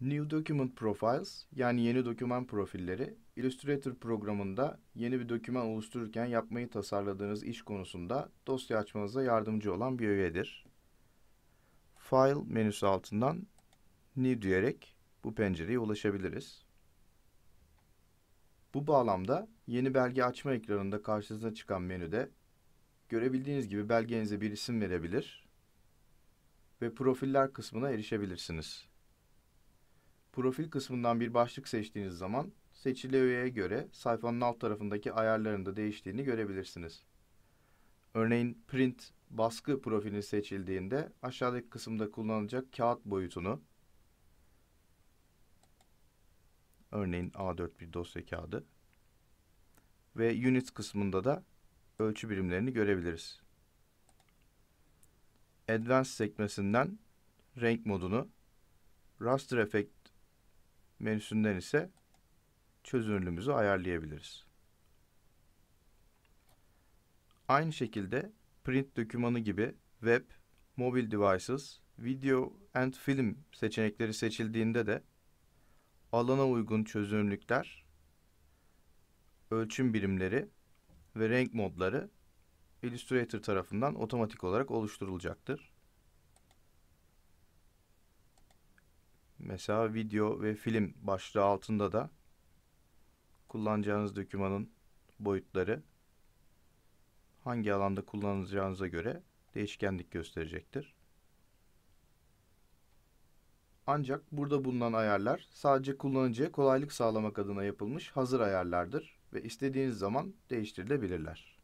New Document Profiles yani yeni doküman profilleri Illustrator programında yeni bir doküman oluştururken yapmayı tasarladığınız iş konusunda dosya açmanıza yardımcı olan bir öğedir. File menüsü altından New diyerek bu pencereye ulaşabiliriz. Bu bağlamda yeni belge açma ekranında karşınıza çıkan menüde görebildiğiniz gibi belgenize bir isim verebilir ve profiller kısmına erişebilirsiniz. Profil kısmından bir başlık seçtiğiniz zaman seçili üyeye göre sayfanın alt tarafındaki ayarların da değiştiğini görebilirsiniz. Örneğin print baskı profili seçildiğinde aşağıdaki kısımda kullanılacak kağıt boyutunu örneğin A4 bir dosya kağıdı ve unit kısmında da ölçü birimlerini görebiliriz. Advanced sekmesinden renk modunu raster efekt menüsünden ise çözünürlüğümüzü ayarlayabiliriz. Aynı şekilde print dokümanı gibi web, mobile devices, video and film seçenekleri seçildiğinde de alana uygun çözünürlükler, ölçüm birimleri ve renk modları Illustrator tarafından otomatik olarak oluşturulacaktır. mesela video ve film başlığı altında da kullanacağınız dokümanın boyutları hangi alanda kullanacağınıza göre değişkenlik gösterecektir. Ancak burada bulunan ayarlar sadece kullanıcıya kolaylık sağlamak adına yapılmış hazır ayarlardır ve istediğiniz zaman değiştirilebilirler.